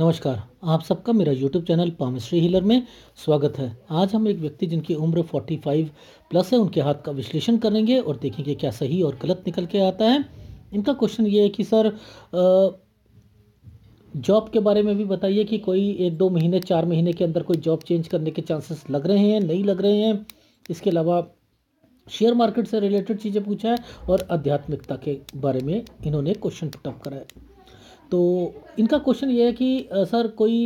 नमस्कार आप सबका मेरा यूट्यूब चैनल पामिश्री हीलर में स्वागत है आज हम एक व्यक्ति जिनकी उम्र 45 प्लस है उनके हाथ का विश्लेषण करेंगे और देखेंगे क्या सही और गलत निकल के आता है इनका क्वेश्चन ये है कि सर जॉब के बारे में भी बताइए कि कोई एक दो महीने चार महीने के अंदर कोई जॉब चेंज करने के चांसेस लग रहे हैं नहीं लग रहे हैं इसके अलावा शेयर मार्केट से रिलेटेड चीज़ें पूछा है और आध्यात्मिकता के बारे में इन्होंने क्वेश्चन पुटअप करा है तो इनका क्वेश्चन ये है कि सर कोई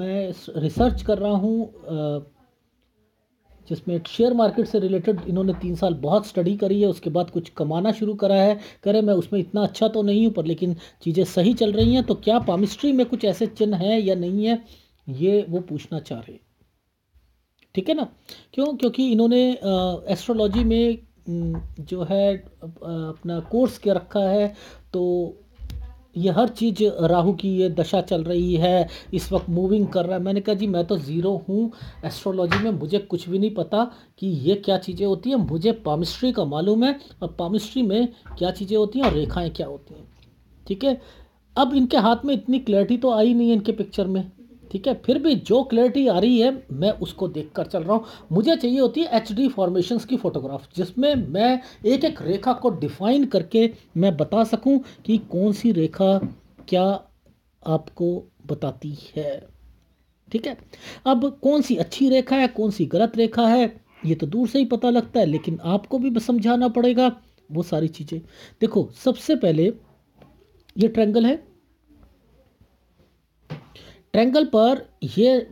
मैं रिसर्च कर रहा हूँ जिसमें शेयर मार्केट से रिलेटेड इन्होंने तीन साल बहुत स्टडी करी है उसके बाद कुछ कमाना शुरू करा है करे मैं उसमें इतना अच्छा तो नहीं हूँ पर लेकिन चीज़ें सही चल रही हैं तो क्या पामिस्ट्री में कुछ ऐसे चिन्ह हैं या नहीं है ये वो पूछना चाह रहे ठीक है ना क्यों क्योंकि इन्होंने एस्ट्रोलॉजी में जो है अपना कोर्स किया रखा है तो ये हर चीज़ राहु की ये दशा चल रही है इस वक्त मूविंग कर रहा है मैंने कहा जी मैं तो ज़ीरो हूँ एस्ट्रोलॉजी में मुझे कुछ भी नहीं पता कि ये क्या चीज़ें होती हैं मुझे पामिस्ट्री का मालूम है और पामिस्ट्री में क्या चीज़ें होती हैं और रेखाएं क्या होती हैं ठीक है अब इनके हाथ में इतनी क्लैरिटी तो आई नहीं है इनके पिक्चर में ठीक है फिर भी जो क्लैरिटी आ रही है मैं उसको देख कर चल रहा हूँ मुझे चाहिए होती है एच डी फॉर्मेशन की फ़ोटोग्राफ जिसमें मैं एक एक रेखा को डिफाइन करके मैं बता सकूँ कि कौन सी रेखा क्या आपको बताती है ठीक है अब कौन सी अच्छी रेखा है कौन सी गलत रेखा है ये तो दूर से ही पता लगता है लेकिन आपको भी समझाना पड़ेगा वो सारी चीज़ें देखो सबसे पहले ये ट्रैंगल है ट्रेंगल पर यह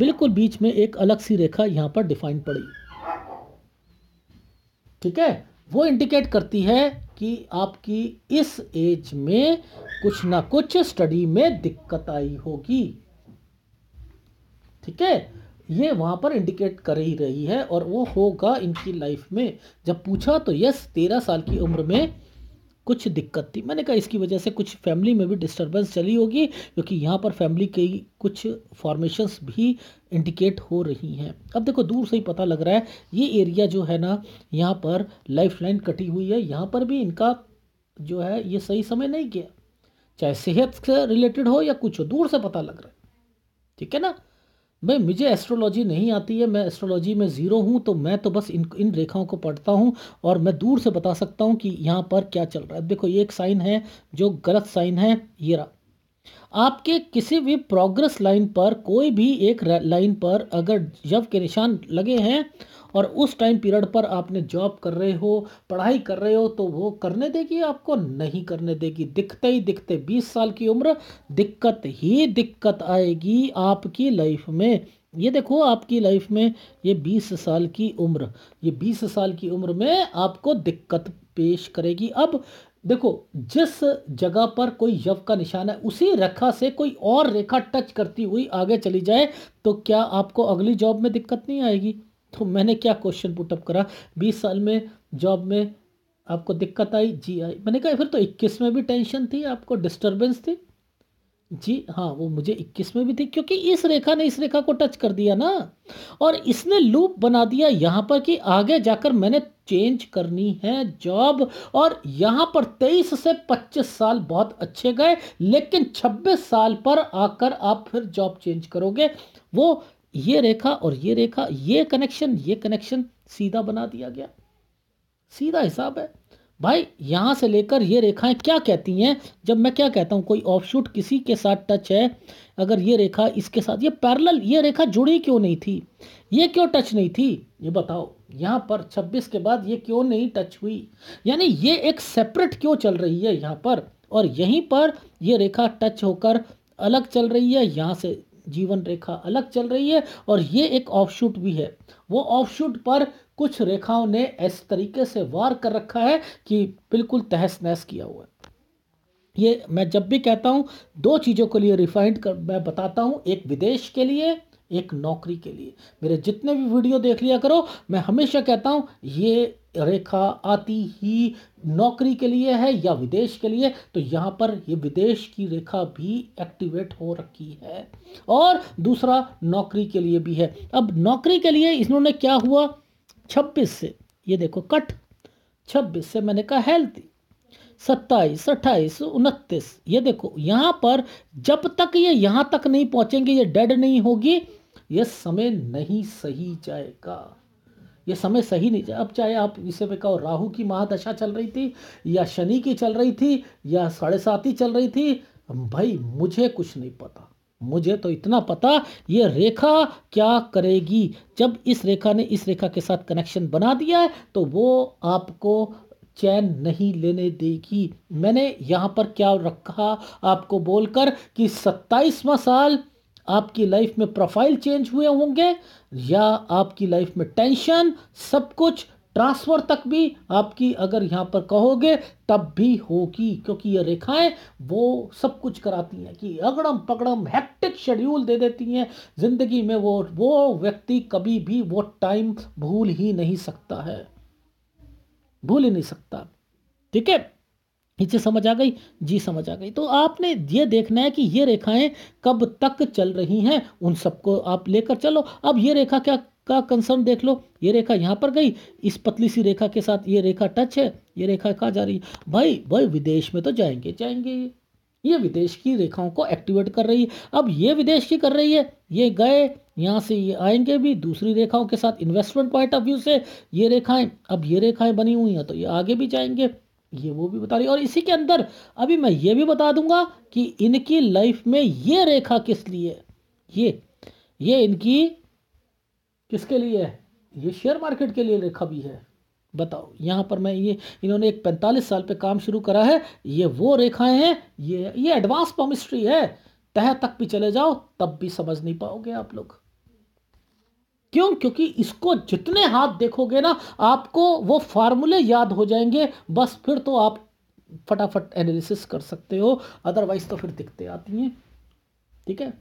बिल्कुल बीच में एक अलग सी रेखा यहां पर डिफाइन पड़ी ठीक है वो इंडिकेट करती है कि आपकी इस एज में कुछ ना कुछ स्टडी में दिक्कत आई होगी ठीक है ये वहां पर इंडिकेट कर ही रही है और वो होगा इनकी लाइफ में जब पूछा तो यस तेरह साल की उम्र में कुछ दिक्कत थी मैंने कहा इसकी वजह से कुछ फैमिली में भी डिस्टर्बेंस चली होगी क्योंकि यहाँ पर फैमिली की कुछ फॉर्मेशंस भी इंडिकेट हो रही हैं अब देखो दूर से ही पता लग रहा है ये एरिया जो है ना यहाँ पर लाइफ लाइन कटी हुई है यहाँ पर भी इनका जो है ये सही समय नहीं किया चाहे सेहत से रिलेटेड हो या कुछ हो दूर से पता लग रहा है ठीक है ना मैं मुझे एस्ट्रोलॉजी नहीं आती है मैं एस्ट्रोलॉजी में ज़ीरो हूँ तो मैं तो बस इन इन रेखाओं को पढ़ता हूँ और मैं दूर से बता सकता हूँ कि यहाँ पर क्या चल रहा है देखो ये एक साइन है जो गलत साइन है ये रहा आपके किसी भी प्रोग्रेस लाइन पर कोई भी एक लाइन पर अगर जब के निशान लगे हैं और उस टाइम पीरियड पर आपने जॉब कर रहे हो पढ़ाई कर रहे हो तो वो करने देगी आपको नहीं करने देगी दिखते ही दिखते बीस साल की उम्र दिक्कत ही दिक्कत आएगी आपकी लाइफ में ये देखो आपकी लाइफ में ये बीस साल की उम्र ये बीस साल की उम्र में आपको दिक्कत पेश करेगी अब देखो जिस जगह पर कोई यव का निशान है उसी रेखा से कोई और रेखा टच करती हुई आगे चली जाए तो क्या आपको अगली जॉब में दिक्कत नहीं आएगी तो मैंने क्या क्वेश्चन पुटअप करा बीस साल में जॉब में आपको दिक्कत आई जी आई मैंने कहा फिर तो इक्कीस में भी टेंशन थी आपको डिस्टर्बेंस थी जी हाँ वो मुझे इक्कीस में भी थी क्योंकि इस रेखा ने इस रेखा को टच कर दिया ना और इसने लूप बना दिया यहाँ पर कि आगे जाकर मैंने चेंज करनी है जॉब और यहाँ पर तेईस से पच्चीस साल बहुत अच्छे गए लेकिन छब्बीस साल पर आकर आप फिर जॉब चेंज करोगे वो ये रेखा और ये रेखा ये कनेक्शन ये कनेक्शन सीधा बना दिया गया सीधा हिसाब है भाई यहाँ से लेकर ये रेखाएं क्या कहती हैं जब मैं क्या कहता हूँ कोई ऑफशूट किसी के साथ टच है अगर ये रेखा इसके साथ ये पैरेलल ये रेखा जुड़ी क्यों नहीं थी ये क्यों टच नहीं थी ये बताओ यहाँ पर 26 के बाद ये क्यों नहीं टच हुई यानी ये एक सेपरेट क्यों चल रही है यहाँ पर और यहीं पर ये रेखा टच होकर अलग चल रही है यहाँ से जीवन रेखा अलग चल रही है और ये एक ऑफशूट भी है वो ऑफशूट पर कुछ रेखाओं ने इस तरीके से वार कर रखा है कि बिल्कुल तहस नहस किया हुआ है ये मैं जब भी कहता हूँ दो चीज़ों के लिए रिफाइंड कर मैं बताता हूँ एक विदेश के लिए एक नौकरी के लिए मेरे जितने भी वीडियो देख लिया करो मैं हमेशा कहता हूँ ये रेखा आती ही नौकरी के लिए है या विदेश के लिए तो यहाँ पर ये विदेश की रेखा भी एक्टिवेट हो रखी है और दूसरा नौकरी के लिए भी है अब नौकरी के लिए इन्होंने क्या हुआ 26 से ये देखो कट 26 से मैंने कहा हेल्थ सत्ताईस अट्ठाईस उनतीस ये देखो यहाँ पर जब तक ये यहाँ तक नहीं पहुँचेंगे ये डेड नहीं होगी यह समय नहीं सही जाएगा ये समय सही नहीं अब चाहे आप इसे पे कहो राहु की महादशा चल रही थी या शनि की चल रही थी या साढ़े साती चल रही थी भाई मुझे कुछ नहीं पता मुझे तो इतना पता ये रेखा क्या करेगी जब इस रेखा ने इस रेखा के साथ कनेक्शन बना दिया है तो वो आपको चैन नहीं लेने देगी मैंने यहाँ पर क्या रखा आपको बोलकर कि सत्ताईसवा साल आपकी लाइफ में प्रोफाइल चेंज हुए होंगे या आपकी लाइफ में टेंशन सब कुछ ट्रांसफर तक भी आपकी अगर यहाँ पर कहोगे तब भी होगी क्योंकि ये रेखाएं वो सब कुछ कराती हैं कि अगड़म पगड़म हैक्टिक शेड्यूल दे देती हैं ज़िंदगी में वो वो व्यक्ति कभी भी वो टाइम भूल ही नहीं सकता है भूल ही नहीं सकता ठीक है इसे समझ आ गई जी समझ आ गई तो आपने ये देखना है कि ये रेखाएं कब तक चल रही हैं उन सबको आप लेकर चलो अब ये रेखा क्या का कंसर्न देख लो ये रेखा यहाँ पर गई इस पतली सी रेखा के साथ ये रेखा टच है ये रेखा कहाँ जा रही है भाई भाई विदेश में तो जाएंगे जाएंगे ये ये विदेश की रेखाओं को एक्टिवेट कर रही है अब ये विदेश की कर रही है ये गए यहाँ से ये आएंगे भी दूसरी रेखाओं के साथ इन्वेस्टमेंट पॉइंट ऑफ व्यू से ये रेखाएं अब ये रेखाएं बनी हुई हैं तो ये आगे भी जाएंगे ये वो भी बता रही और इसी के अंदर अभी मैं ये भी बता दूंगा कि इनकी लाइफ में ये रेखा किस लिए ये ये इनकी किसके लिए है ये शेयर मार्केट के लिए रेखा भी है बताओ यहाँ पर मैं ये इन्होंने एक पैंतालीस साल पे काम शुरू करा है ये वो रेखाएं हैं ये ये एडवांस पॉमिस्ट्री है तह तक भी चले जाओ तब भी समझ नहीं पाओगे आप लोग क्यों क्योंकि इसको जितने हाथ देखोगे ना आपको वो फार्मूले याद हो जाएंगे बस फिर तो आप फटाफट एनालिसिस कर सकते हो अदरवाइज तो फिर दिखते आती हैं ठीक है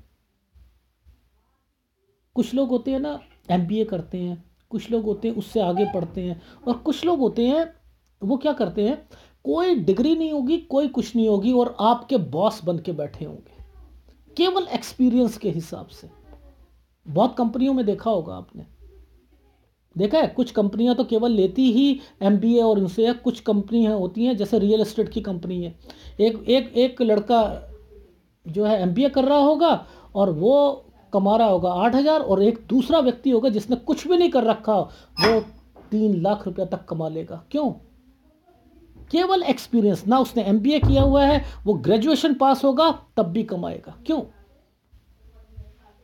कुछ लोग होते हैं ना एम करते हैं कुछ लोग होते हैं उससे आगे पढ़ते हैं और कुछ लोग होते हैं वो क्या करते हैं कोई डिग्री नहीं होगी कोई कुछ नहीं होगी और आपके बॉस बन के बैठे होंगे केवल एक्सपीरियंस के हिसाब से बहुत कंपनियों में देखा होगा आपने देखा है कुछ कंपनियां तो केवल लेती ही एम और उनसे है कुछ कंपनियां है, होती हैं जैसे रियल इस्टेट की कंपनी है एक एक एक लड़का जो है एम कर रहा होगा और वो कमा रहा होगा आठ हज़ार और एक दूसरा व्यक्ति होगा जिसने कुछ भी नहीं कर रखा वो तीन लाख रुपया तक कमा लेगा क्यों केवल एक्सपीरियंस ना उसने एम किया हुआ है वो ग्रेजुएशन पास होगा तब भी कमाएगा क्यों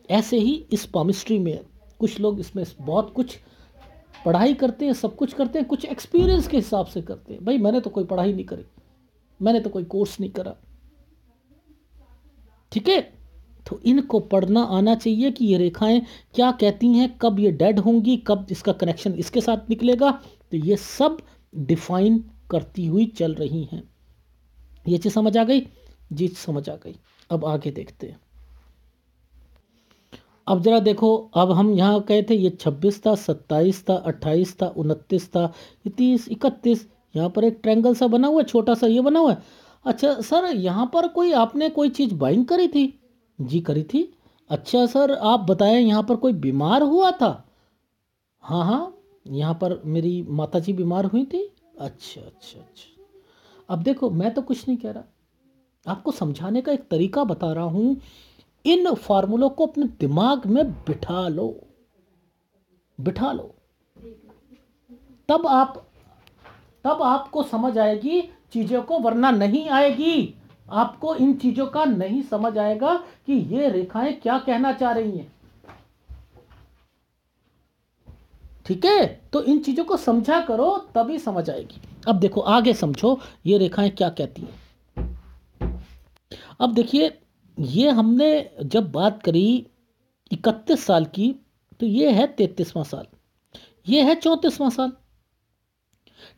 ऐसे ही इस पॉमिस्ट्री में कुछ लोग इसमें बहुत कुछ पढ़ाई करते हैं सब कुछ करते हैं कुछ एक्सपीरियंस के हिसाब से करते हैं भाई मैंने तो कोई पढ़ाई नहीं करी मैंने तो कोई कोर्स नहीं करा ठीक है तो इनको पढ़ना आना चाहिए कि ये रेखाएं क्या कहती हैं कब ये डेड होंगी कब इसका कनेक्शन इसके साथ निकलेगा तो ये सब डिफाइन करती हुई चल रही हैं ये चीज़ समझ आ गई जी समझ आ गई अब आगे देखते हैं अब ज़रा देखो अब हम यहाँ कहे थे ये छब्बीस था सत्ताईस था अट्ठाईस था उनतीस था ये तीस इकतीस यहाँ पर एक ट्रैंगल सा बना हुआ है छोटा सा ये बना हुआ है अच्छा सर यहाँ पर कोई आपने कोई चीज़ बाइंग करी थी जी करी थी अच्छा सर आप बताएं यहाँ पर कोई बीमार हुआ था हाँ हाँ यहाँ पर मेरी माता जी बीमार हुई थी अच्छा अच्छा अच्छा अब देखो मैं तो कुछ नहीं कह रहा आपको समझाने का एक तरीका बता रहा हूँ इन फार्मूलों को अपने दिमाग में बिठा लो बिठा लो तब आप तब आपको समझ आएगी चीज़ों को वरना नहीं आएगी आपको इन चीज़ों का नहीं समझ आएगा कि ये रेखाएं क्या कहना चाह रही हैं ठीक है तो इन चीज़ों को समझा करो तभी समझ आएगी अब देखो आगे समझो ये रेखाएं क्या कहती हैं अब देखिए ये हमने जब बात करी इकतीस साल की तो ये है तैतीसवां साल ये है चौंतीसवां साल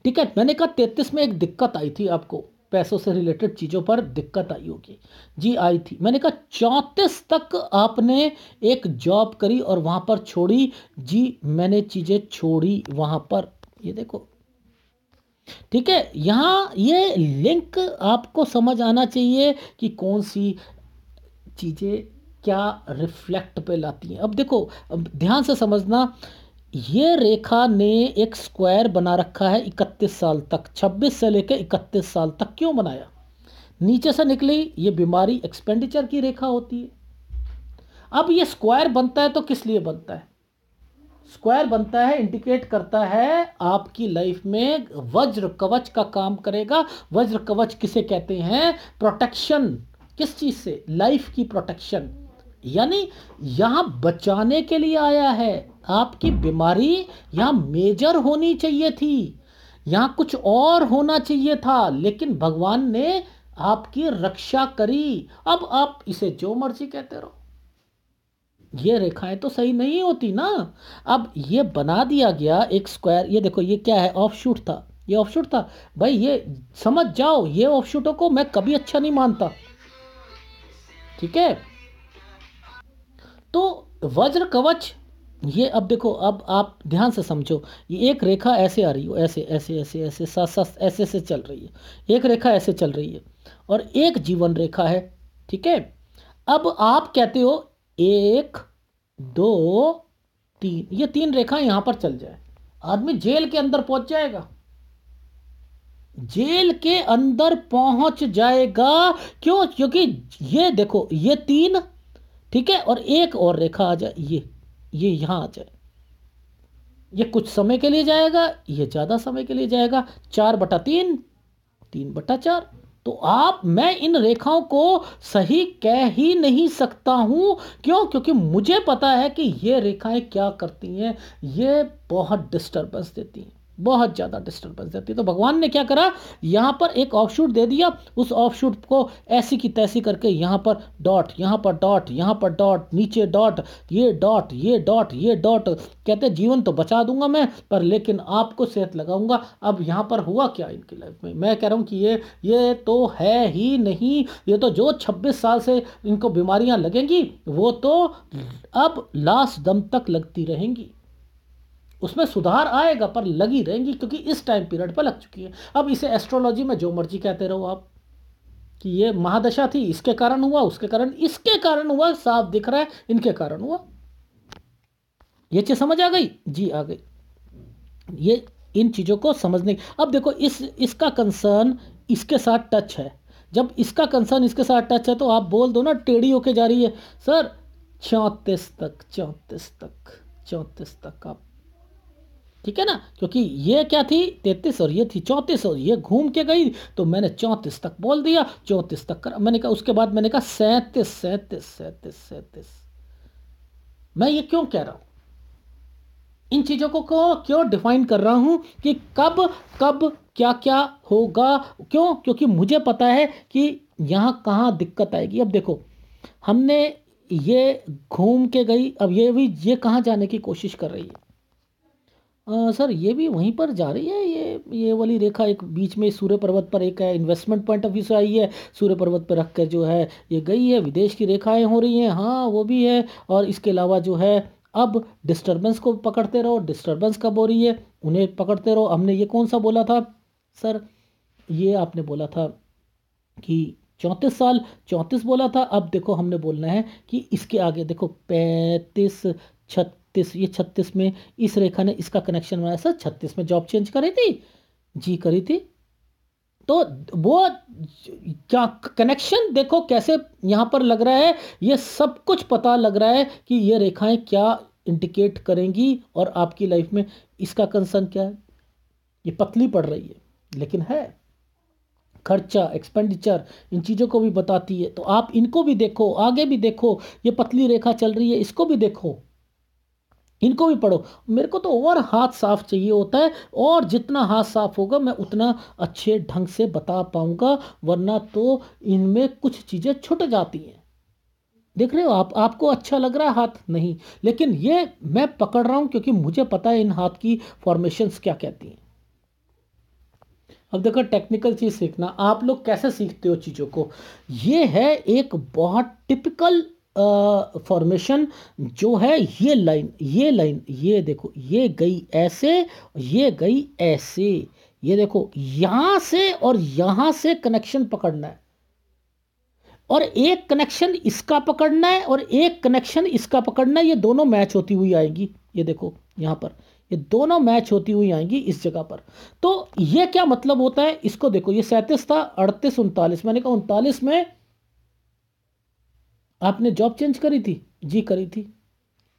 ठीक है मैंने कहा तैतीस में एक दिक्कत आई थी आपको पैसों से रिलेटेड चीज़ों पर दिक्कत आई होगी जी आई थी मैंने कहा चौंतीस तक आपने एक जॉब करी और वहां पर छोड़ी जी मैंने चीज़ें छोड़ी वहां पर ये देखो ठीक है यहां ये लिंक आपको समझ आना चाहिए कि कौन सी चीज़ें क्या रिफ्लेक्ट पे लाती हैं अब देखो अब ध्यान से समझना ये रेखा ने एक स्क्वायर बना रखा है इकतीस साल तक छब्बीस से लेकर इकतीस साल तक क्यों बनाया नीचे से निकली ये बीमारी एक्सपेंडिचर की रेखा होती है अब ये स्क्वायर बनता है तो किस लिए बनता है स्क्वायर बनता है इंडिकेट करता है आपकी लाइफ में वज्र कवच का काम करेगा वज्र कवच किसे कहते हैं प्रोटेक्शन किस चीज़ से लाइफ की प्रोटेक्शन यानी यहां बचाने के लिए आया है आपकी बीमारी यहां मेजर होनी चाहिए थी यहां कुछ और होना चाहिए था लेकिन भगवान ने आपकी रक्षा करी अब आप इसे जो मर्जी कहते रहो ये रेखाएं तो सही नहीं होती ना अब ये बना दिया गया एक स्क्वायर ये देखो ये क्या है ऑफ शूट था ये ऑफ शूट था भाई ये समझ जाओ ये ऑफ शूटों को मैं कभी अच्छा नहीं मानता ठीक है तो वज्र कवच ये अब देखो अब आप ध्यान से समझो ये एक रेखा ऐसे आ रही हो ऐसे ऐसे ऐसे ऐसे सा सा ऐसे ऐसे चल रही है एक रेखा ऐसे चल रही है और एक जीवन रेखा है ठीक है अब आप कहते हो एक दो तीन ये तीन रेखा यहां पर चल जाए आदमी जेल के अंदर पहुंच जाएगा जेल के अंदर पहुंच जाएगा क्यों क्योंकि ये देखो ये तीन ठीक है और एक और रेखा आ जाए ये ये यहां आ जाए ये कुछ समय के लिए जाएगा ये ज्यादा समय के लिए जाएगा चार बटा तीन तीन बटा चार तो आप मैं इन रेखाओं को सही कह ही नहीं सकता हूं क्यों क्योंकि मुझे पता है कि ये रेखाएं क्या करती हैं ये बहुत डिस्टर्बेंस देती हैं बहुत ज़्यादा डिस्टर्बेंस देती है तो भगवान ने क्या करा यहाँ पर एक ऑफशूट दे दिया उस ऑफशूट को ऐसी की तैसी करके यहाँ पर डॉट यहाँ पर डॉट यहाँ पर डॉट नीचे डॉट ये डॉट ये डॉट ये डॉट कहते जीवन तो बचा दूंगा मैं पर लेकिन आपको सेहत लगाऊंगा अब यहाँ पर हुआ क्या इनकी लाइफ में मैं कह रहा हूँ कि ये ये तो है ही नहीं ये तो जो छब्बीस साल से इनको बीमारियाँ लगेंगी वो तो अब लास्ट दम तक लगती रहेंगी उसमें सुधार आएगा पर लगी रहेंगी क्योंकि इस टाइम पीरियड पर लग चुकी है अब इसे एस्ट्रोलॉजी में जो मर्जी कहते रहो आप कि ये महादशा थी इसके कारण हुआ उसके कारण इसके कारण हुआ साफ दिख रहा है इनके कारण हुआ ये चीज़ समझ आ गई जी आ गई ये इन चीज़ों को समझने अब देखो इस इसका कंसर्न इसके साथ टच है जब इसका कंसर्न इसके साथ टच है तो आप बोल दो ना टेढ़ी होके जा रही है सर चौंतीस तक चौंतीस तक चौंतीस तक आप ठीक है ना क्योंकि ये क्या थी तैतीस और ये थी चौंतीस और ये घूम के गई तो मैंने चौंतीस तक बोल दिया चौंतीस तक कर मैंने कहा उसके बाद मैंने कहा सैंतीस सैंतीस सैंतीस सैंतीस मैं ये क्यों कह रहा हूं इन चीज़ों को क्यों डिफाइन कर रहा हूं कि कब कब क्या क्या होगा क्यों क्योंकि मुझे पता है कि यहां कहां दिक्कत आएगी अब देखो हमने ये घूम के गई अब ये भी ये कहां जाने की कोशिश कर रही है आ, सर ये भी वहीं पर जा रही है ये ये वाली रेखा एक बीच में सूर्य पर्वत पर एक है इन्वेस्टमेंट पॉइंट ऑफ व्यू से आई है सूर्य पर्वत पर रख कर जो है ये गई है विदेश की रेखाएं हो रही हैं हाँ वो भी है और इसके अलावा जो है अब डिस्टरबेंस को पकड़ते रहो डिस्टरबेंस कब हो रही है उन्हें पकड़ते रहो हमने ये कौन सा बोला था सर ये आपने बोला था कि चौंतीस साल चौंतीस बोला था अब देखो हमने बोलना है कि इसके आगे देखो पैंतीस छत्तीस छत्तीस ये छत्तीस में इस रेखा ने इसका कनेक्शन बनाया सर छत्तीस में जॉब चेंज करी थी जी करी थी तो वो क्या कनेक्शन देखो कैसे यहां पर लग रहा है ये सब कुछ पता लग रहा है कि ये रेखाएं क्या इंडिकेट करेंगी और आपकी लाइफ में इसका कंसर्न क्या है ये पतली पड़ रही है लेकिन है खर्चा एक्सपेंडिचर इन चीज़ों को भी बताती है तो आप इनको भी देखो आगे भी देखो ये पतली रेखा चल रही है इसको भी देखो इनको भी पढ़ो मेरे को तो ओवर हाथ साफ चाहिए होता है और जितना हाथ साफ होगा मैं उतना अच्छे ढंग से बता पाऊंगा वरना तो इनमें कुछ चीज़ें छुट जाती हैं देख रहे हो आप आपको अच्छा लग रहा है हाथ नहीं लेकिन ये मैं पकड़ रहा हूं क्योंकि मुझे पता है इन हाथ की फॉर्मेशंस क्या कहती हैं अब देखो टेक्निकल चीज़ सीखना आप लोग कैसे सीखते हो चीज़ों को ये है एक बहुत टिपिकल फॉर्मेशन जो है ये लाइन ये लाइन ये देखो ये गई ऐसे ये गई ऐसे ये देखो यहां से और यहां से कनेक्शन पकड़ना है और एक कनेक्शन इसका पकड़ना है और एक कनेक्शन इसका पकड़ना है ये दोनों मैच होती हुई आएगी ये देखो यहां पर ये दोनों मैच होती हुई आएंगी इस जगह पर तो ये क्या मतलब होता है इसको देखो ये सैंतीस था अड़तीस उनतालीस मैंने कहा उनतालीस में आपने जॉब चेंज करी थी जी करी थी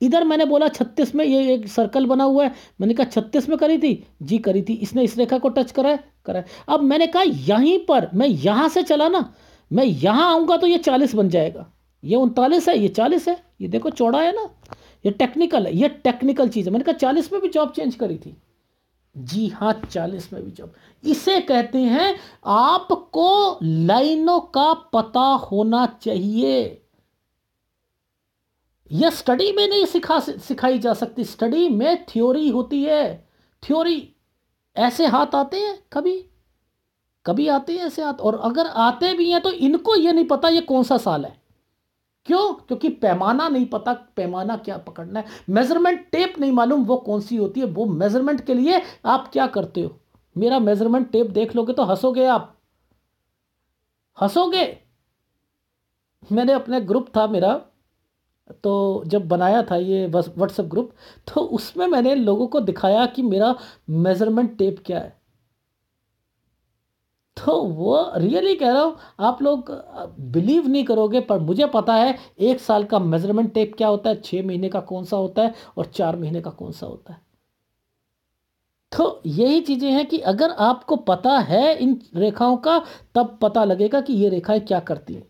इधर मैंने बोला छत्तीस में ये एक सर्कल बना हुआ है मैंने कहा छत्तीस में करी थी जी करी थी इसने इस रेखा को टच करा है करा है अब मैंने कहा यहीं पर मैं यहां से चला ना मैं यहां आऊंगा तो ये चालीस बन जाएगा ये उनतालीस है ये चालीस है ये देखो चौड़ा है ना ये टेक्निकल है ये टेक्निकल चीज़ है मैंने कहा चालीस में भी जॉब चेंज करी थी जी हाँ चालीस में भी जॉब इसे कहते हैं आपको लाइनों का पता होना चाहिए यह स्टडी में नहीं सिखा सिखाई जा सकती स्टडी में थ्योरी होती है थ्योरी ऐसे हाथ आते हैं कभी कभी आते हैं ऐसे हाथ और अगर आते भी हैं तो इनको ये नहीं पता ये कौन सा साल है क्यों क्योंकि पैमाना नहीं पता पैमाना क्या पकड़ना है मेजरमेंट टेप नहीं मालूम वो कौन सी होती है वो मेजरमेंट के लिए आप क्या करते हो मेरा मेजरमेंट टेप देख लोगे तो हंसोगे आप हंसोगे मैंने अपने ग्रुप था मेरा तो जब बनाया था ये व्हाट्सएप ग्रुप तो उसमें मैंने लोगों को दिखाया कि मेरा मेज़रमेंट टेप क्या है तो वो रियली कह रहा हूँ आप लोग बिलीव नहीं करोगे पर मुझे पता है एक साल का मेज़रमेंट टेप क्या होता है छः महीने का कौन सा होता है और चार महीने का कौन सा होता है तो यही चीज़ें हैं कि अगर आपको पता है इन रेखाओं का तब पता लगेगा कि ये रेखाएं क्या करती हैं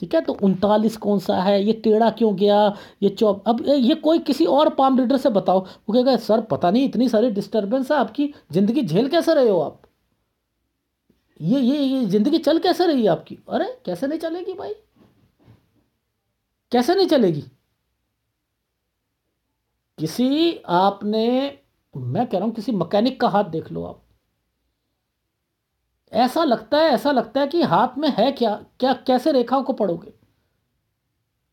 ठीक है तो उनतालीस कौन सा है ये टेढ़ा क्यों गया ये चौप अब ये कोई किसी और पाम रीडर से बताओ वो कहेगा सर पता नहीं इतनी सारी डिस्टर्बेंस है आपकी ज़िंदगी झेल कैसे रहे हो आप ये ये ये ज़िंदगी चल कैसे रही है आपकी अरे कैसे नहीं चलेगी भाई कैसे नहीं चलेगी किसी आपने मैं कह रहा हूं किसी मकैनिक का हाथ देख लो आप ऐसा लगता है ऐसा लगता है कि हाथ में है क्या क्या कैसे रेखाओं को पढ़ोगे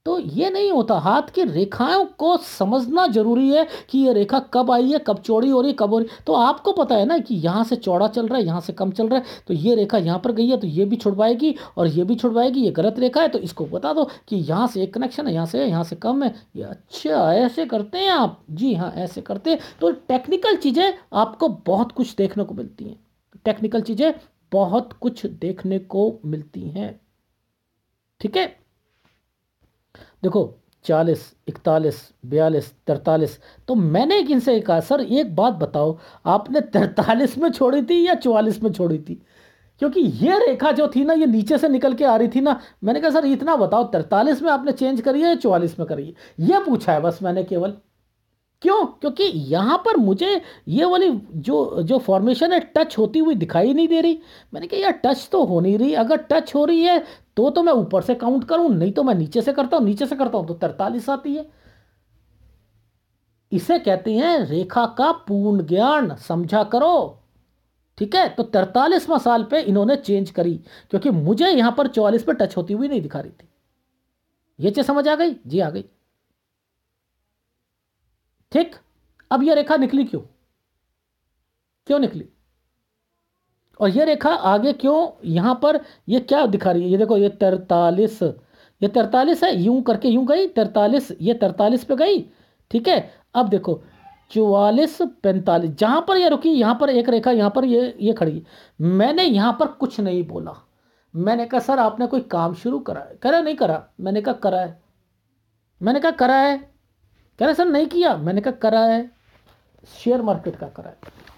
तो ये नहीं होता हाथ की रेखाओं को समझना जरूरी है कि ये रेखा कब आई है कब चौड़ी हो रही है कब हो रही है तो आपको पता है ना कि यहाँ से चौड़ा चल रहा है यहाँ से कम चल रहा है तो ये रेखा यहाँ पर गई है तो ये भी छुड़वाएगी और ये भी छुड़वाएगी ये गलत रेखा है तो इसको बता दो कि यहाँ से एक कनेक्शन है यहाँ से यहाँ से कम है ये अच्छा ऐसे करते हैं आप जी हाँ ऐसे करते हैं तो टेक्निकल चीज़ें आपको बहुत कुछ देखने को मिलती हैं टेक्निकल चीज़ें बहुत कुछ देखने को मिलती हैं ठीक है देखो चालीस इकतालीस बयालीस तैतालीस तो मैंने एक इनसे कहा सर एक बात बताओ आपने तैतालीस में छोड़ी थी या चौवालीस में छोड़ी थी क्योंकि ये रेखा जो थी ना ये नीचे से निकल के आ रही थी ना मैंने कहा सर इतना बताओ तैतालीस में आपने चेंज करी है या चौवालीस में करी है ये पूछा है बस मैंने केवल क्यों क्योंकि यहाँ पर मुझे ये वाली जो जो फॉर्मेशन है टच होती हुई दिखाई नहीं दे रही मैंने कहा यार टच तो हो नहीं रही अगर टच हो रही है तो तो मैं ऊपर से काउंट करूँ नहीं तो मैं नीचे से करता हूँ नीचे से करता हूँ तो तरतालीस आती है इसे कहते हैं रेखा का पूर्ण ज्ञान समझा करो ठीक है तो तरतालीसवा साल पे इन्होंने चेंज करी क्योंकि मुझे यहाँ पर चौवालीस पे टच होती हुई नहीं दिखा रही थी ये चीज़ समझ आ गई जी आ गई ठीक अब यह रेखा निकली क्यों क्यों निकली और यह रेखा आगे क्यों यहां पर यह क्या दिखा रही है ये देखो ये तैतालीस ये तैतालीस है यूं करके यूं गई तैतालीस ये तैतालीस पे गई ठीक है अब देखो चौवालीस पैंतालीस जहां पर ये रुकी यहां पर एक रेखा यहां पर ये ये खड़ी मैंने यहां पर कुछ नहीं बोला मैंने कहा सर आपने कोई काम शुरू करा है करा नहीं करा मैंने कहा करा है मैंने कहा करा है कह रहे सर नहीं किया मैंने कहा करा है शेयर मार्केट का करा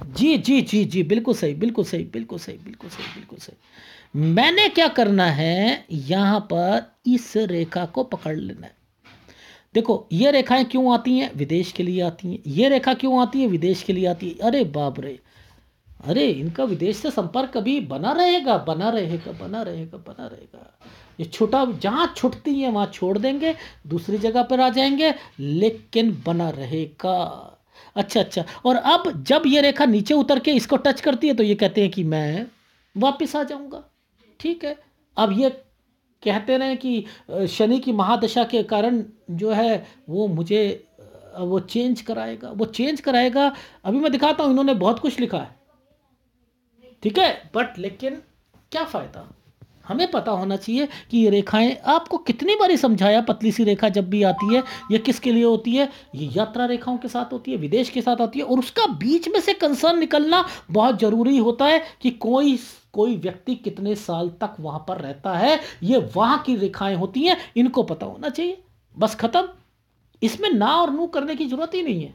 है जी जी जी जी बिल्कुल सही बिल्कुल सही बिल्कुल सही बिल्कुल सही बिल्कुल सही मैंने क्या करना है यहाँ पर इस रेखा को पकड़ लेना है देखो ये रेखाएं क्यों आती हैं विदेश के लिए आती हैं ये रेखा क्यों आती है विदेश के लिए आती है अरे बाप रे अरे इनका विदेश से संपर्क कभी बना रहेगा बना रहेगा बना रहेगा बना रहेगा ये छुटा जहाँ छुटती है वहाँ छोड़ देंगे दूसरी जगह पर आ जाएंगे लेकिन बना रहेगा अच्छा अच्छा और अब जब ये रेखा नीचे उतर के इसको टच करती है तो ये कहते हैं कि मैं वापस आ जाऊँगा ठीक है अब ये कहते रहे कि शनि की महादशा के कारण जो है वो मुझे वो चेंज कराएगा वो चेंज कराएगा अभी मैं दिखाता हूँ इन्होंने बहुत कुछ लिखा है ठीक है बट लेकिन क्या फ़ायदा हमें पता होना चाहिए कि ये रेखाएं आपको कितनी बारी समझाया पतली सी रेखा जब भी आती है ये किसके लिए होती है ये यात्रा रेखाओं के साथ होती है विदेश के साथ आती है और उसका बीच में से कंसर्न निकलना बहुत ज़रूरी होता है कि कोई कोई व्यक्ति कितने साल तक वहां पर रहता है ये वहां की रेखाएं होती हैं इनको पता होना चाहिए बस ख़त्म इसमें ना और नू करने की ज़रूरत ही नहीं है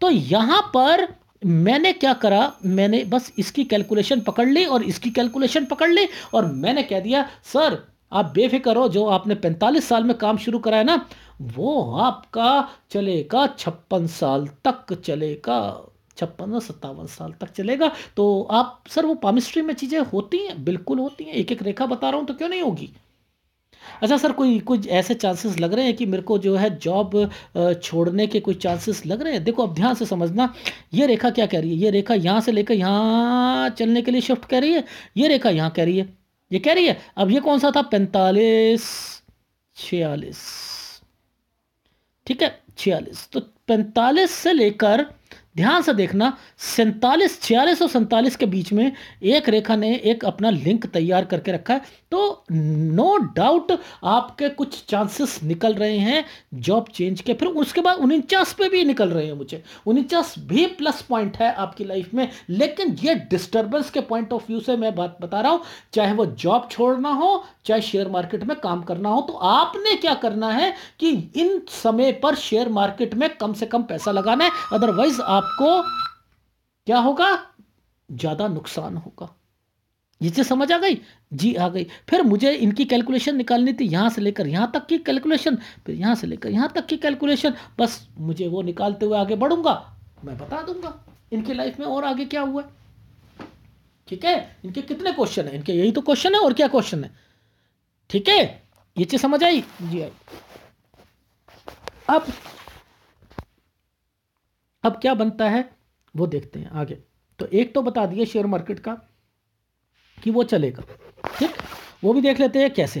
तो यहां पर मैंने क्या करा मैंने बस इसकी कैलकुलेशन पकड़ ली और इसकी कैलकुलेशन पकड़ ली और मैंने कह दिया सर आप बेफिक्र हो जो आपने 45 साल में काम शुरू कराया ना वो आपका चलेगा छप्पन साल तक चलेगा छप्पन और सत्तावन साल तक चलेगा तो आप सर वो पामिस्ट्री में चीज़ें होती हैं बिल्कुल होती हैं एक एक रेखा बता रहा हूँ तो क्यों नहीं होगी अच्छा सर कोई कुछ ऐसे चांसेस लग रहे हैं कि मेरे को जो है जॉब छोड़ने के कोई चांसेस लग रहे हैं देखो अब ध्यान से समझना ये रेखा क्या कह रही है ये रेखा यहाँ से लेकर यहाँ चलने के लिए शिफ्ट कह रही है ये रेखा यहाँ कह रही है ये कह रही है अब ये कौन सा था पैंतालीस छियालीस ठीक है छियालीस तो पैंतालीस से लेकर ध्यान से देखना सैंतालीस छियालीस और सैंतालीस के बीच में एक रेखा ने एक अपना लिंक तैयार करके रखा है तो नो डाउट आपके कुछ चांसेस निकल रहे हैं जॉब चेंज के फिर उसके बाद उनचास पे भी निकल रहे हैं मुझे उनचास भी प्लस पॉइंट है आपकी लाइफ में लेकिन ये डिस्टर्बेंस के पॉइंट ऑफ व्यू से मैं बात बता रहा हूँ चाहे वो जॉब छोड़ना हो चाहे शेयर मार्केट में काम करना हो तो आपने क्या करना है कि इन समय पर शेयर मार्केट में कम से कम पैसा लगाना है अदरवाइज आप आपको क्या होगा ज़्यादा नुकसान होगा ये चीज़ समझ आ गई जी आ गई फिर मुझे इनकी कैलकुलेशन निकालनी थी यहां से लेकर यहां तक की कैलकुलेशन फिर यहां से लेकर यहां तक की कैलकुलेशन बस मुझे वो निकालते हुए आगे बढ़ूंगा मैं बता दूंगा इनकी लाइफ में और आगे क्या हुआ ठीक है इनके कितने क्वेश्चन है इनके यही तो क्वेश्चन है और क्या क्वेश्चन है ठीक है ये चीज़ समझ आई जी आई अब अब क्या बनता है वो देखते हैं आगे तो एक तो बता दिए शेयर मार्केट का कि वो चलेगा ठीक वो भी देख लेते हैं कैसे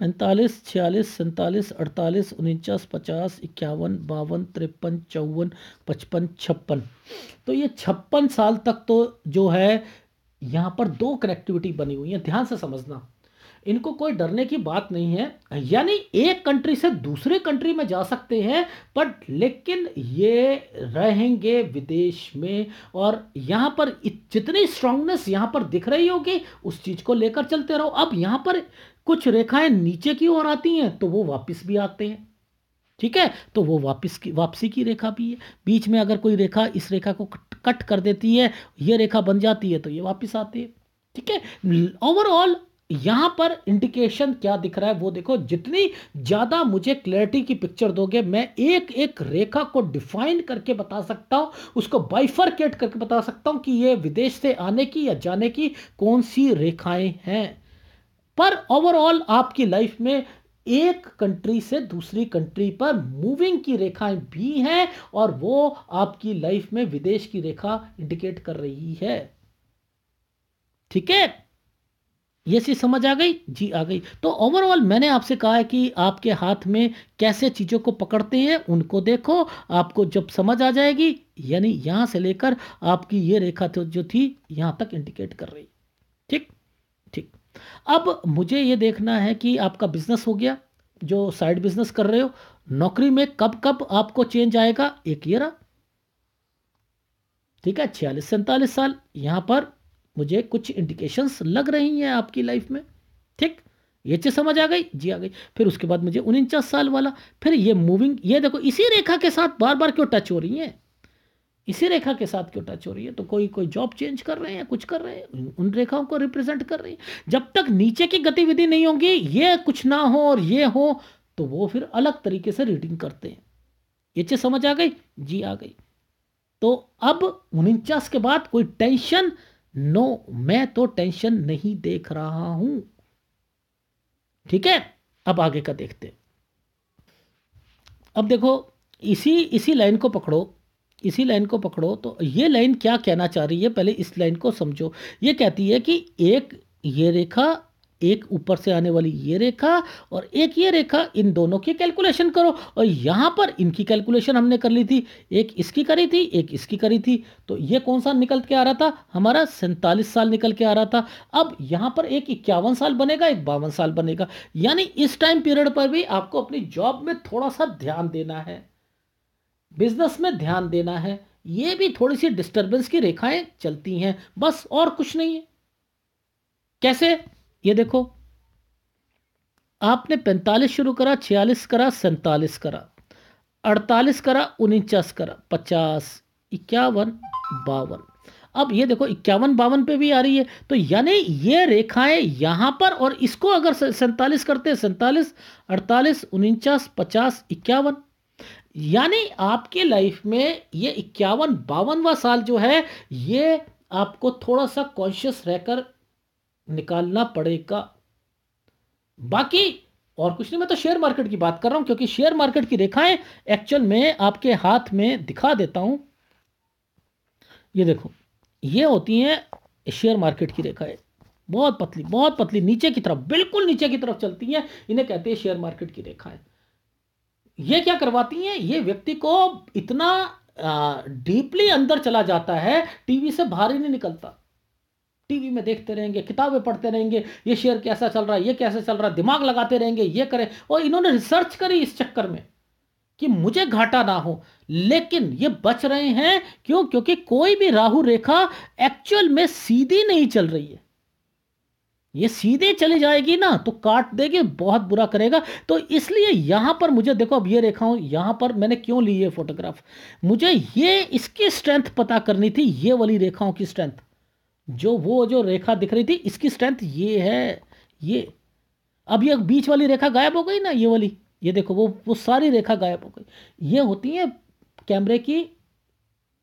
पैंतालीस छियालीस सैंतालीस अड़तालीस उनचास पचास इक्यावन बावन तिरपन चौवन पचपन छप्पन तो ये छप्पन साल तक तो जो है यहाँ पर दो कनेक्टिविटी बनी हुई है ध्यान से समझना इनको कोई डरने की बात नहीं है यानी एक कंट्री से दूसरे कंट्री में जा सकते हैं बट लेकिन ये रहेंगे विदेश में और यहाँ पर जितनी स्ट्रांगनेस यहाँ पर दिख रही होगी उस चीज़ को लेकर चलते रहो अब यहाँ पर कुछ रेखाएं नीचे की ओर आती हैं तो वो वापस भी आते हैं ठीक है तो वो वापस की वापसी की रेखा भी है बीच में अगर कोई रेखा इस रेखा को कट कर देती है ये रेखा बन जाती है तो ये वापस आती है ठीक है ओवरऑल यहां पर इंडिकेशन क्या दिख रहा है वो देखो जितनी ज्यादा मुझे क्लैरिटी की पिक्चर दोगे मैं एक एक रेखा को डिफाइन करके बता सकता हूं उसको बाइफरकेट करके बता सकता हूं कि ये विदेश से आने की या जाने की कौन सी रेखाएं हैं पर ओवरऑल आपकी लाइफ में एक कंट्री से दूसरी कंट्री पर मूविंग की रेखाएं भी हैं और वो आपकी लाइफ में विदेश की रेखा इंडिकेट कर रही है ठीक है ये चीज़ समझ आ गई जी आ गई तो ओवरऑल मैंने आपसे कहा है कि आपके हाथ में कैसे चीज़ों को पकड़ते हैं उनको देखो आपको जब समझ आ जाएगी यानी यहाँ से लेकर आपकी ये रेखा तो जो थी यहाँ तक इंडिकेट कर रही ठीक ठीक अब मुझे ये देखना है कि आपका बिजनेस हो गया जो साइड बिजनेस कर रहे हो नौकरी में कब कब आपको चेंज आएगा एक ये रहा ठीक है छियालीस सैंतालीस साल यहाँ पर मुझे कुछ इंडिकेशंस लग रही हैं आपकी लाइफ में ठीक ये चीज़ समझ आ गई जी आ गई फिर उसके बाद मुझे उनचास साल वाला फिर ये मूविंग ये देखो इसी रेखा के साथ बार बार क्यों टच हो रही है इसी रेखा के साथ क्यों टच हो रही है तो कोई कोई जॉब चेंज कर रहे हैं कुछ कर रहे हैं उन रेखाओं को रिप्रेजेंट कर रही है जब तक नीचे की गतिविधि नहीं होगी ये कुछ ना हो और ये हो तो वो फिर अलग तरीके से रीडिंग करते हैं ये चीज़ समझ आ गई जी आ गई तो अब उनचास के बाद कोई टेंशन नो मैं तो टेंशन नहीं देख रहा हूं ठीक है अब आगे का देखते अब देखो इसी इसी लाइन को पकड़ो इसी लाइन को पकड़ो तो ये लाइन क्या कहना चाह रही है पहले इस लाइन को समझो ये कहती है कि एक ये रेखा एक ऊपर से आने वाली ये रेखा और एक ये रेखा इन दोनों की कैलकुलेशन करो और यहाँ पर इनकी कैलकुलेशन हमने कर ली थी एक इसकी करी थी एक इसकी करी थी तो ये कौन सा निकल के आ रहा था हमारा सैंतालीस साल निकल के आ रहा था अब यहाँ पर एक इक्यावन साल बनेगा एक बावन साल बनेगा यानी इस टाइम पीरियड पर भी आपको अपनी जॉब में थोड़ा सा ध्यान देना है बिजनेस में ध्यान देना है ये भी थोड़ी सी डिस्टरबेंस की रेखाएं चलती हैं बस और कुछ नहीं है कैसे ये देखो आपने पैंतालीस शुरू करा छियालीस करा सैंतालीस करा अड़तालीस करा उनचास करा पचास इक्यावन बावन अब ये देखो इक्यावन बावन पे भी आ रही है तो यानी ये रेखाएं यहां पर और इसको अगर सैंतालीस करते हैं सैंतालीस अड़तालीस उनचास पचास इक्यावन यानी आपके लाइफ में ये इक्यावन बावनवा साल जो है ये आपको थोड़ा सा कॉन्शियस रहकर निकालना पड़ेगा बाकी और कुछ नहीं मैं तो शेयर मार्केट की बात कर रहा हूं क्योंकि शेयर मार्केट की रेखाएं एक्चुअल में आपके हाथ में दिखा देता हूं ये देखो ये होती हैं शेयर मार्केट की रेखाएं बहुत पतली बहुत पतली नीचे की तरफ बिल्कुल नीचे की तरफ चलती हैं इन्हें कहते हैं शेयर मार्केट की रेखाएं ये क्या करवाती हैं ये व्यक्ति को इतना डीपली अंदर चला जाता है टीवी से बाहर ही नहीं निकलता टीवी में देखते रहेंगे किताबें पढ़ते रहेंगे ये शेयर कैसा चल रहा है ये कैसे चल रहा है दिमाग लगाते रहेंगे ये करें और इन्होंने रिसर्च करी इस चक्कर में कि मुझे घाटा ना हो लेकिन ये बच रहे हैं क्यों क्योंकि कोई भी राहु रेखा एक्चुअल में सीधी नहीं चल रही है ये सीधे चली जाएगी ना तो काट देगी बहुत बुरा करेगा तो इसलिए यहां पर मुझे देखो अब ये रेखाओं यहां पर मैंने क्यों ली है फोटोग्राफ मुझे ये इसकी स्ट्रेंथ पता करनी थी ये वाली रेखाओं की स्ट्रेंथ जो वो जो रेखा दिख रही थी इसकी स्ट्रेंथ ये है ये अब ये बीच वाली रेखा गायब हो गई ना ये वाली ये देखो वो वो सारी रेखा गायब हो गई ये होती है कैमरे की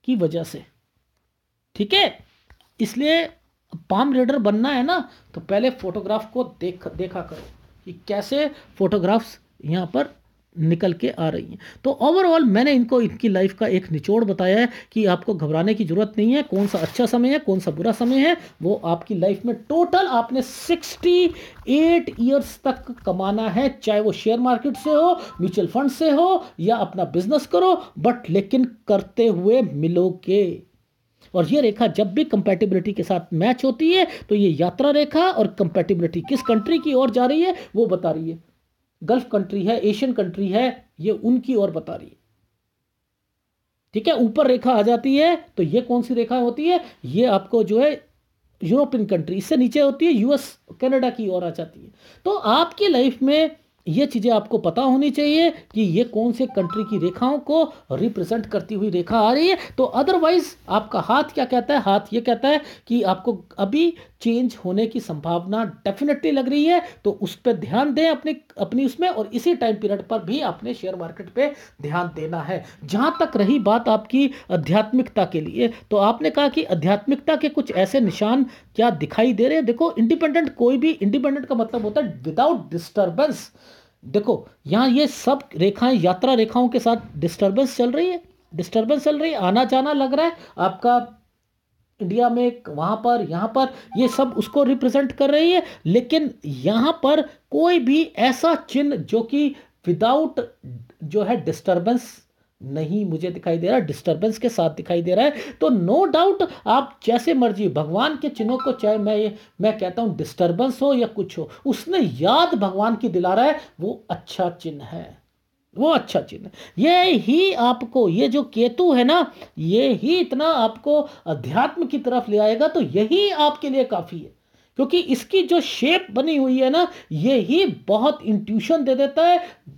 की वजह से ठीक है इसलिए पाम रीडर बनना है ना तो पहले फोटोग्राफ को देख देखा करो कि कैसे फोटोग्राफ्स यहाँ पर निकल के आ रही हैं तो ओवरऑल मैंने इनको इनकी लाइफ का एक निचोड़ बताया है कि आपको घबराने की ज़रूरत नहीं है कौन सा अच्छा समय है कौन सा बुरा समय है वो आपकी लाइफ में टोटल आपने 68 ईयर्स तक कमाना है चाहे वो शेयर मार्केट से हो म्यूचुअल फंड से हो या अपना बिजनेस करो बट लेकिन करते हुए मिलोगे और ये रेखा जब भी कंपेटिबिलिटी के साथ मैच होती है तो ये यात्रा रेखा और कंपेटिबिलिटी किस कंट्री की ओर जा रही है वो बता रही है गल्फ कंट्री है एशियन कंट्री है ये उनकी ओर बता रही है ठीक है ऊपर रेखा आ जाती है तो ये कौन सी रेखा होती है ये आपको जो है यूरोपियन कंट्री इससे नीचे होती है यूएस कनाडा की ओर आ जाती है तो आपकी लाइफ में ये चीज़ें आपको पता होनी चाहिए कि ये कौन से कंट्री की रेखाओं को रिप्रेजेंट करती हुई रेखा आ रही है तो अदरवाइज आपका हाथ क्या कहता है हाथ ये कहता है कि आपको अभी चेंज होने की संभावना डेफिनेटली लग रही है तो उस पर ध्यान दें अपने अपनी उसमें और इसी टाइम पीरियड पर भी अपने शेयर मार्केट पे ध्यान देना है जहाँ तक रही बात आपकी आध्यात्मिकता के लिए तो आपने कहा कि अध्यात्मिकता के कुछ ऐसे निशान क्या दिखाई दे रहे हैं देखो इंडिपेंडेंट कोई भी इंडिपेंडेंट का मतलब होता है विदाउट डिस्टर्बेंस देखो यहाँ ये सब रेखाएं यात्रा रेखाओं के साथ डिस्टर्बेंस चल रही है डिस्टर्बेंस चल रही है आना जाना लग रहा है आपका इंडिया में वहाँ पर यहाँ पर ये सब उसको रिप्रेजेंट कर रही है लेकिन यहाँ पर कोई भी ऐसा चिन्ह जो कि विदाउट जो है डिस्टर्बेंस नहीं मुझे दिखाई दे रहा डिस्टरबेंस के साथ दिखाई दे रहा है तो नो डाउट आप जैसे मर्जी भगवान के चिन्हों को चाहे मैं मैं कहता हूं डिस्टरबेंस हो या कुछ हो उसने याद भगवान की दिला रहा है वो अच्छा चिन्ह है वो अच्छा चिन्ह ये ही आपको ये जो केतु है ना ये ही इतना आपको अध्यात्म की तरफ ले आएगा तो यही आपके लिए काफ़ी है क्योंकि इसकी जो शेप बनी हुई है ना ये ही बहुत इंट्यूशन दे देता है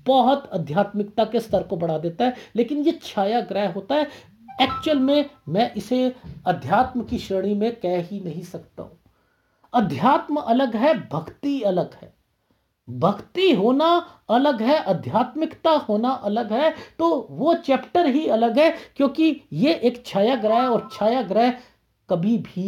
बहुत आध्यात्मिकता के स्तर को बढ़ा देता है लेकिन ये छाया ग्रह होता है एक्चुअल में मैं इसे अध्यात्म की श्रेणी में कह ही नहीं सकता हूं अध्यात्म अलग है भक्ति अलग है भक्ति होना अलग है आध्यात्मिकता होना अलग है तो वो चैप्टर ही अलग है क्योंकि ये एक छाया ग्रह और छाया ग्रह कभी भी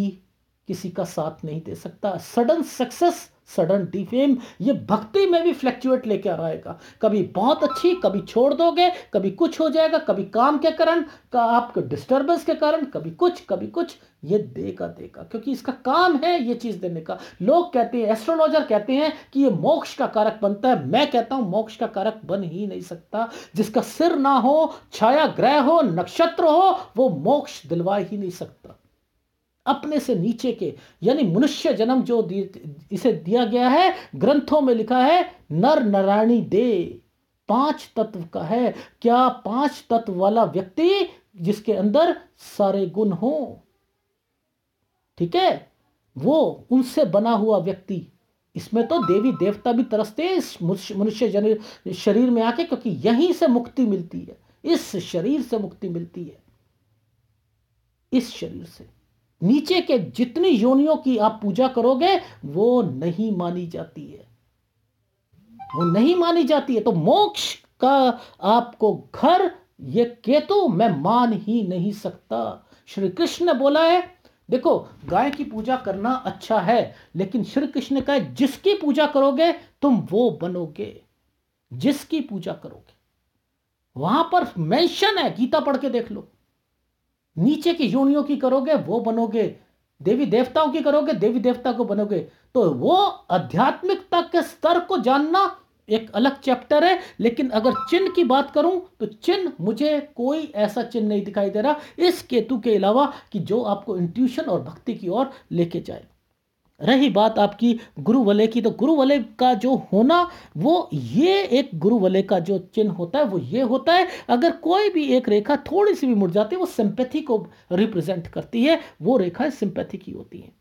किसी का साथ नहीं दे सकता सडन सक्सेस सडन डिफेम ये भक्ति में भी फ्लैक्चुएट लेके आ रहेगा कभी बहुत अच्छी कभी छोड़ दोगे कभी कुछ हो जाएगा कभी काम के कारण का आपके डिस्टर्बेंस के कारण कभी कुछ कभी कुछ ये देगा देगा क्योंकि इसका काम है ये चीज़ देने का लोग कहते हैं एस्ट्रोलॉजर कहते हैं कि ये मोक्ष का कारक बनता है मैं कहता हूँ मोक्ष का कारक बन ही नहीं सकता जिसका सिर ना हो छाया ग्रह हो नक्षत्र हो वो मोक्ष दिलवा ही नहीं सकता अपने से नीचे के यानी मनुष्य जन्म जो इसे दिया गया है ग्रंथों में लिखा है नर नारायणी दे पांच तत्व का है क्या पांच तत्व वाला व्यक्ति जिसके अंदर सारे गुण हो ठीक है वो उनसे बना हुआ व्यक्ति इसमें तो देवी देवता भी तरसते हैं इस मनुष्य जन शरीर में आके क्योंकि यहीं से मुक्ति मिलती है इस शरीर से मुक्ति मिलती है इस शरीर से नीचे के जितनी योनियों की आप पूजा करोगे वो नहीं मानी जाती है वो नहीं मानी जाती है तो मोक्ष का आपको घर ये केतु मैं मान ही नहीं सकता श्री कृष्ण ने बोला है देखो गाय की पूजा करना अच्छा है लेकिन श्री कृष्ण का जिसकी पूजा करोगे तुम वो बनोगे जिसकी पूजा करोगे वहां पर मेंशन है गीता पढ़ के देख लो नीचे की योनियों की करोगे वो बनोगे देवी देवताओं की करोगे देवी देवता को बनोगे तो वो आध्यात्मिकता के स्तर को जानना एक अलग चैप्टर है लेकिन अगर चिन्ह की बात करूं तो चिन्ह मुझे कोई ऐसा चिन्ह नहीं दिखाई दे रहा इस केतु के अलावा कि जो आपको इंट्यूशन और भक्ति की ओर लेके जाए रही बात आपकी गुरु वले की तो गुरु वले का जो होना वो ये एक गुरु वले का जो चिन्ह होता है वो ये होता है अगर कोई भी एक रेखा थोड़ी सी भी मुड़ जाती है वो सिंपैथी को रिप्रेजेंट करती है वो रेखा सिंपैथी की होती है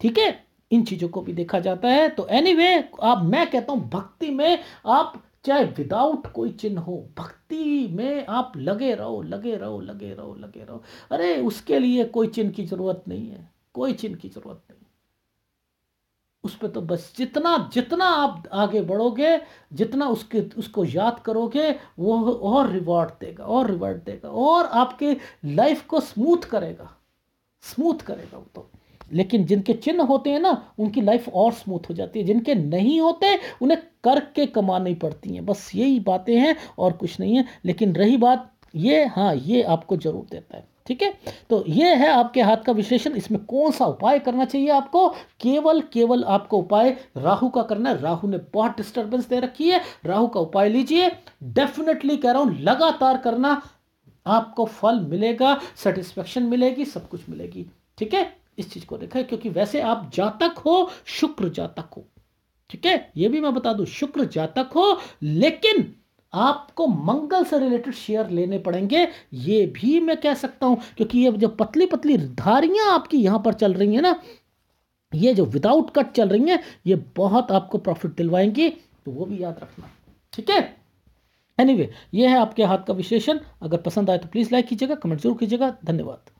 ठीक है इन चीज़ों को भी देखा जाता है तो एनी anyway, आप मैं कहता हूं भक्ति में आप चाहे विदाउट कोई चिन्ह हो भक्ति में आप लगे रहो लगे रहो लगे रहो लगे रहो अरे उसके लिए कोई चिन्ह की ज़रूरत नहीं है कोई चिन्ह की जरूरत नहीं उस पर तो बस जितना जितना आप आगे बढ़ोगे जितना उसके उसको याद करोगे वो और रिवॉर्ड देगा और रिवॉर्ड देगा और आपके लाइफ को स्मूथ करेगा स्मूथ करेगा वो तो लेकिन जिनके चिन्ह होते हैं ना उनकी लाइफ और स्मूथ हो जाती है जिनके नहीं होते उन्हें करके कमानी पड़ती हैं बस यही बातें हैं और कुछ नहीं है लेकिन रही बात ये हाँ ये आपको ज़रूर देता है ठीक है तो ये है आपके हाथ का विश्लेषण इसमें कौन सा उपाय करना चाहिए आपको केवल केवल आपको उपाय राहु का करना है राहु ने बहुत डिस्टर्बेंस दे रखी है राहु का उपाय लीजिए डेफिनेटली कह रहा हूं लगातार करना आपको फल मिलेगा सेटिस्फेक्शन मिलेगी सब कुछ मिलेगी ठीक है इस चीज को देखा क्योंकि वैसे आप जातक हो शुक्र जातक हो ठीक है ये भी मैं बता दूं शुक्र जातक हो लेकिन आपको मंगल से रिलेटेड शेयर लेने पड़ेंगे ये भी मैं कह सकता हूं क्योंकि ये जो पतली पतली धारियां आपकी यहां पर चल रही है ना ये जो विदाउट कट चल रही है ये बहुत आपको प्रॉफिट दिलवाएंगी तो वो भी याद रखना ठीक है एनीवे ये है आपके हाथ का विश्लेषण अगर पसंद आए तो प्लीज़ लाइक कीजिएगा कमेंट जरूर कीजिएगा धन्यवाद